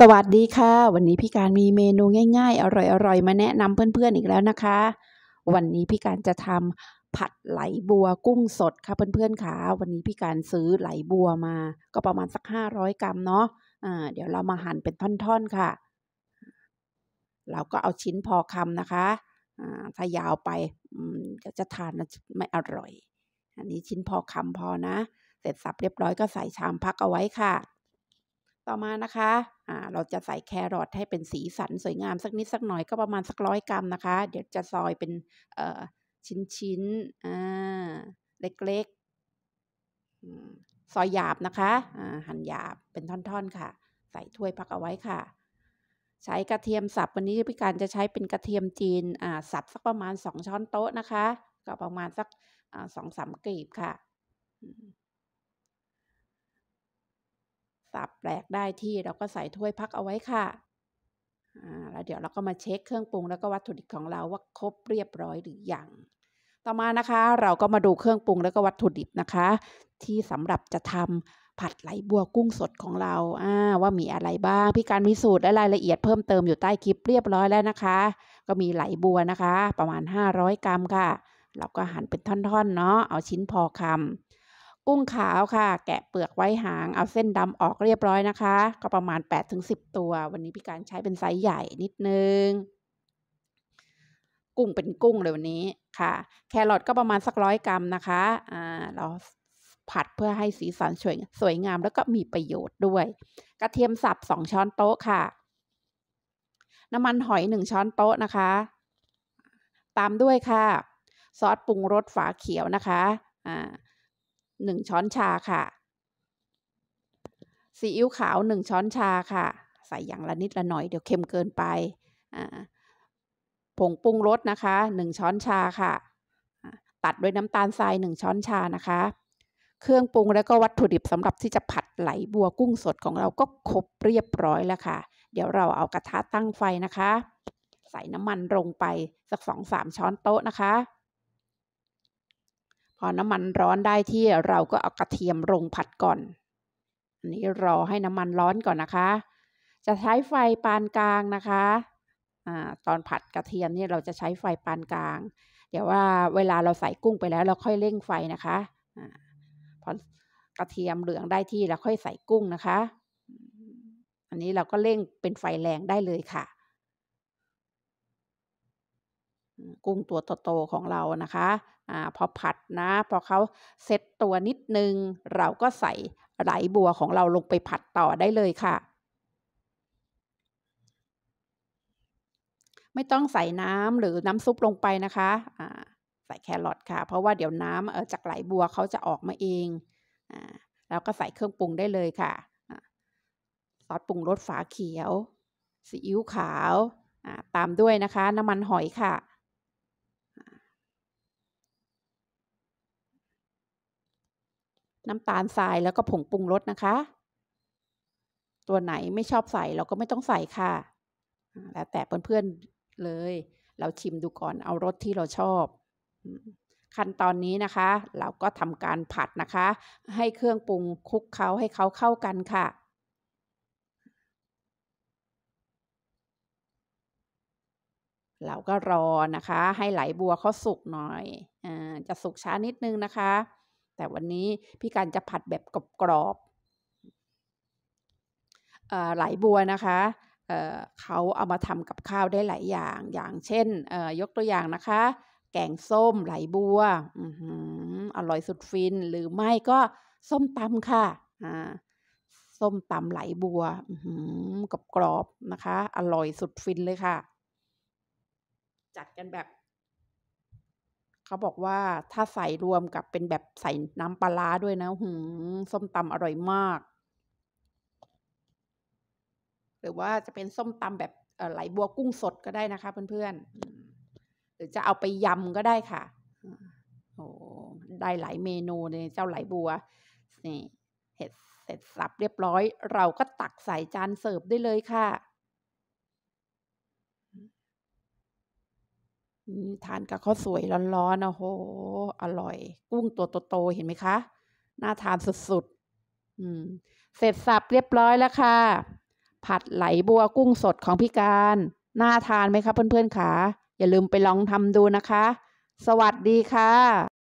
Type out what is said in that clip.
สวัสดีค่ะ วันนี้พี่การมีเมนูง่ายๆอร่อยๆ มาแนะนำเพื่อนๆ อีกแล้วนะคะ วันนี้พี่การจะทำผัดไหลบัวกุ้งสดค่ะ เพื่อนๆค่ะวันนี้พี่การซื้อไหลบัวมา ก็ประมาณสัก 500 กรัมเนาะะเดี๋ยวเรามาหั่นเป็นท่อนๆค่ะ เราก็เอาชิ้นพอคำนะคะถ้ายาวไปจะจะทานไม่อร่อย อันนี้ชิ้นพอคำพอนะ เสร็จสับเรียบร้อยก็ใส่ชามพักเอาไว้ค่ะต่อมานะคะ อ่า เราจะใส่แครอทให้เป็นสีสันสวยงามสักนิดสักหน่อยก็ประมาณสักร้อยกรัมนะคะ เดี๋ยวจะซอยเป็น เออ่ชิ้นชิ้นเล็กๆ ซอยหยาบนะคะ อ่า หั่นหยาบเป็นท่อนๆ ค่ะ ใส่ถ้วยพักเอาไว้ค่ะ ใช้กระเทียมสับวันนี้พี่การจะใช้เป็นกระเทียมจีน อ่า สับสักประมาณสองช้อนโต๊ะนะคะ ก็ประมาณสัก อ่าสองสามกลีบค่ะตับแปลกได้ที่เราก็ใส่ถ้วยพักเอาไว้ค่ะ แล้วเดี๋ยวเราก็มาเช็คเครื่องปรุงแล้วก็วัตถุดิบของเราว่าครบเรียบร้อยหรืออยัง ต่อมานะคะ เราก็มาดูเครื่องปรุงแล้วก็วัตถุดิบนะคะ ที่สำหรับจะทำผัดไหลบัวกุ้งสดของเราว่ามีอะไรบ้าง พี่การมีสูตรและรายละเอียดเพิ่มเติมอยู่ใต้คลิปเรียบร้อยแล้วนะคะ ก็มีไหลบัวนะคะ ประมาณ500กรัมค่ะ เราก็หั่นเป็นท่อนๆ เนาะเอาชิ้นพอคำกุ้งขาวค่ะ แกะเปลือกไว้หางเอาเส้นดำออกเรียบร้อยนะคะ ก็ประมาณ 8-10 ตัว วันนี้พี่การใช้เป็นไซส์ใหญ่นิดนึง กุ้งเป็นกุ้งเลยวันนี้ค่ะ แครอทก็ประมาณสักร้อยกรัมนะคะอ่าเราผัดเพื่อให้สีสันสวยสวยงามแล้วก็มีประโยชน์ด้วย กระเทียมสับสองช้อนโต๊ะค่ะ น้ำมันหอยหนึ่งช้อนโต๊ะนะคะ ตามด้วยค่ะ ซอสปรุงรสฝาเขียวนะคะ อ่า1 ช้อนชาค่ะซีอิ๊วขาว1 ช้อนชาค่ะ ใส่อย่างละนิดละหน่อยเดี๋ยวเค็มเกินไปผงปรุงรสนะคะ1ช้อนชาค่ะ ตัดด้วยน้ำตาลทราย1ช้อนชานะคะ เครื่องปรุงแล้วก็วัตถุดิบสำหรับที่จะผัดไหลบัวกุ้งสดของเราก็ครบเรียบร้อยแล้วค่ะ เดี๋ยวเราเอากระทะตั้งไฟนะคะ ใส่น้ำมันลงไปสักสสองามช้อนโต๊ะนะคะพอน้ำมันร้อนได้ที่เราก็เอากระเทียมลงผัดก่อน อันนี้รอให้น้ำมันร้อนก่อนนะคะ จะใช้ไฟปานกลางนะคะอตอนผัดกระเทียมนี่เราจะใช้ไฟปานกลาง เดี๋ยวว่า เวลาเราใส่กุ้งไปแล้ว เราค่อยเร่งไฟนะคะอพอกระเทียมเหลืองได้ที่เราค่อยใส่กุ้งนะคะ อันนี้เราก็เร่งเป็นไฟแรงได้เลยค่ะ กุ้งตัวโตๆของเรานะคะอพอผัดนะพอเขาเซ็ตตัวนิดนึงเราก็ใส่ไหลบัวของเราลงไปผัดต่อได้เลยค่ะ ไม่ต้องใส่น้ำหรือน้ำซุปลงไปนะคะใส่แครอทค่ะ เพราะว่าเดี๋ยวน้ำจากไหลบัวเขาจะออกมาเองแล้วก็ใส่เครื่องปรุงได้เลยค่ะซอสปรุงรสฝาเขียวซีอิ๊วขาวตามด้วยนะคะ น้ำมันหอยค่ะน้ำตาลทรายแล้วก็ผงปรุงรสนะคะ ตัวไหนไม่ชอบใส่เราก็ไม่ต้องใส่ค่ะ แล้วแต่เพื่อนๆเลย เราชิมดูก่อนเอารสที่เราชอบ ขั้นตอนนี้นะคะ เราก็ทำการผัดนะคะ ให้เครื่องปรุงคลุกเขาให้เขาเข้ากันค่ะ เราก็รอนะคะ ให้ไหลบัวเขาสุกหน่อยอจะสุกช้านิดนึงนะคะแต่วันนี้พี่การจะผัดแบบกรอบๆไหลบัวนะคะเเขาเอามาทำกับข้าวได้หลายอย่าง อย่างเช่นยกตัวอย่างนะคะ แกงส้มไหลบัวออร่อยสุดฟินหรือไม่ก็ส้มตำค่ะส้มตำไหลบัวกับกรอบนะคะ อร่อยสุดฟินเลยค่ะจัดกันแบบเขาบอกว่าถ้าใส่รวมกับเป็นแบบใส่น้ำปลาด้วยนะหืมส้มตำอร่อยมาก หรือว่าจะเป็นส้มตำแบบไหลบัวกุ้งสดก็ได้นะคะเพื่อนๆ หรือจะเอาไปยำก็ได้ค่ะโอ้ได้หลายเมนูเลยเจ้าไหลบัว นี่เสร็จสับเรียบร้อย เราก็ตักใส่จานเสิร์ฟได้เลยค่ะทานกับข้าวสวยร้อนๆโอ้โห อร่อย กุ้งตัวโตๆเห็นไหมคะน่าทานสุดๆเสร็จสับเรียบร้อยแล้วค่ะ ผัดไหลบัวกุ้งสดของพี่การน่าทานไหมคะเพื่อนๆขาอย่าลืมไปลองทำดูนะคะ สวัสดีค่ะ